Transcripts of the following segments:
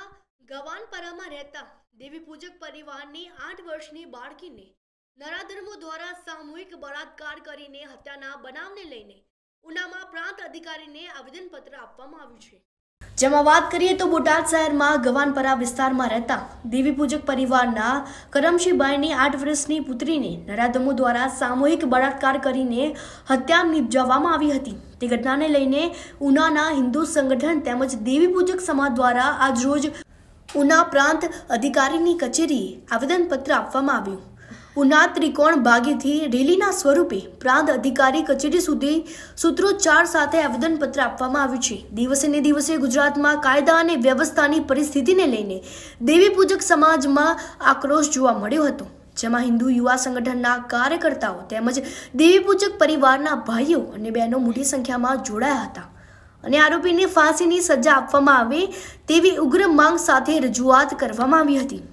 જિલ્લાના ગવાનપરામાં રહેતા દેવી પૂજક પરિવારની આઠ વર્ષની બાળકીને નરાધર્મો દ્વારા સામૂહિક બળાત્કાર કરીને હત્યાના બનાવને લઈને ઉનામાં પ્રાંત અધિકારીને આવેદનપત્ર આપવામાં આવ્યું છે જેમાં વાત કરીએ તો બોટાદ શહેરમાં ગવાનપરા વિસ્તારમાં રહેતા દેવી પૂજક પરિવારના કરમશીબાઈની આઠ વર્ષની પુત્રીને નરાધમો દ્વારા સામૂહિક બળાત્કાર કરીને હત્યા નિપજાવવામાં આવી હતી તે ઘટનાને લઈને ઉનાના હિન્દુ સંગઠન તેમજ દેવી પૂજક સમાજ દ્વારા આજરોજ ઉના પ્રાંત અધિકારીની કચેરીએ આવેદનપત્ર આપવામાં આવ્યું ઉના ત્રિકોણ ભાગેથી રેલીના સ્વરૂપે પ્રાંત અધિકારી કચેરી સુધી સૂત્રોચ્ચાર સાથે આવેદનપત્ર આપવામાં આવ્યું છે દિવસે ને દિવસે ગુજરાતમાં કાયદા અને વ્યવસ્થાની પરિસ્થિતિને લઈને દેવી પૂજક સમાજમાં આક્રોશ જોવા મળ્યો હતો જેમાં હિન્દુ યુવા સંગઠનના કાર્યકર્તાઓ તેમજ દેવીપૂજક પરિવારના ભાઈઓ અને બહેનો મોટી સંખ્યામાં જોડાયા હતા અને આરોપીને ફાંસીની સજા આપવામાં આવે તેવી ઉગ્ર માંગ સાથે રજૂઆત કરવામાં આવી હતી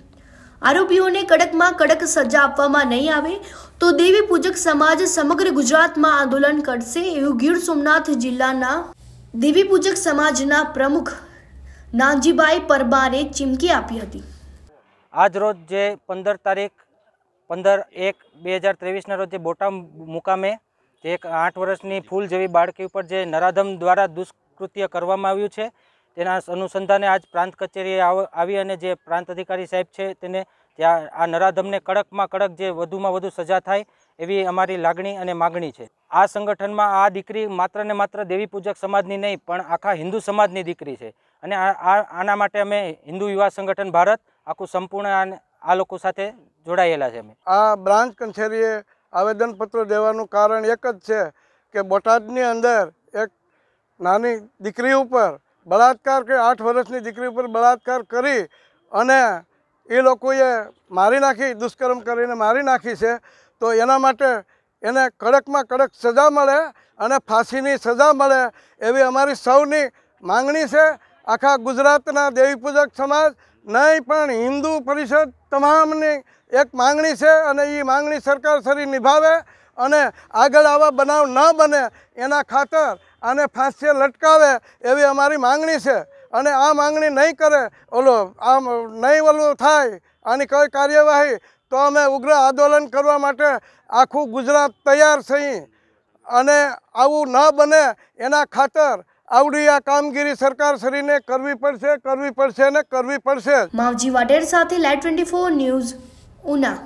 આરોપીઓને કડકમાં કડક સજા આપવામાં નહીં આવે તો દેવી પૂજક સમાજ સમગ્ર ગુજરાતમાં આંદોલન કરશે એવું ગીર સોમનાથ જિલ્લાના દેવી પૂજક સમાજના પ્રમુખ નાનજીભાઈ પરમારે ચીમકી આપી હતી આજ રોજ જે પંદર તારીખ પંદર એક બે હજાર ત્રેવીસના રોજ જે બોટા મુકામે એક આઠ વર્ષની ફૂલ જેવી બાળકી ઉપર જે નરાધમ દ્વારા દુષ્કૃત્ય કરવામાં આવ્યું છે તેના અનુસંધાને આજ પ્રાંત કચેરીએ આવી અને જે પ્રાંત અધિકારી સાહેબ છે તેને ત્યાં આ નરાધમને કડકમાં કડક જે વધુમાં વધુ સજા થાય એવી અમારી લાગણી અને માગણી છે આ સંગઠનમાં આ દીકરી માત્ર ને માત્ર દેવી પૂજક સમાજની નહીં પણ આખા હિન્દુ સમાજની દીકરી છે અને આના માટે અમે હિન્દુ યુવા સંગઠન ભારત આખું સંપૂર્ણ આ લોકો સાથે જોડાયેલા છે અમે આ બ્રાન્ચ કચેરીએ આવેદનપત્ર દેવાનું કારણ એક જ છે કે બોટાદની અંદર એક નાની દીકરી ઉપર બળાત્કાર કે આઠ વર્ષની દીકરી ઉપર બળાત્કાર કરી અને એ લોકોએ મારી નાખી દુષ્કર્મ કરીને મારી નાખી છે તો એના માટે એને કડકમાં કડક સજા મળે અને ફાંસીની સજા મળે એવી અમારી સૌની માંગણી છે આખા ગુજરાતના દેવીપૂજક સમાજ નહીં પણ હિન્દુ પરિષદ તમામની એક માંગણી છે અને એ માંગણી સરકાર સરી નિભાવે અને આગળ આવા બનાવ ન બને એના ખાતર આને ફાંસીએ લટકાવે એવી અમારી માંગણી છે અને આ માંગણી નહીં કરે ઓલો આમ નહીં ઓલું થાય આની કોઈ કાર્યવાહી તો અમે ઉગ્ર આંદોલન કરવા માટે આખું ગુજરાત તૈયાર થઈ અને આવું ન બને એના ખાતર આવડી આ કામગીરી સરકાર સરકારશ્રીને કરવી પડશે કરવી પડશે અને કરવી પડશે માવજી વાડેર સાથે લાઈવ ટ્વેન્ટી ન્યૂઝ ઉના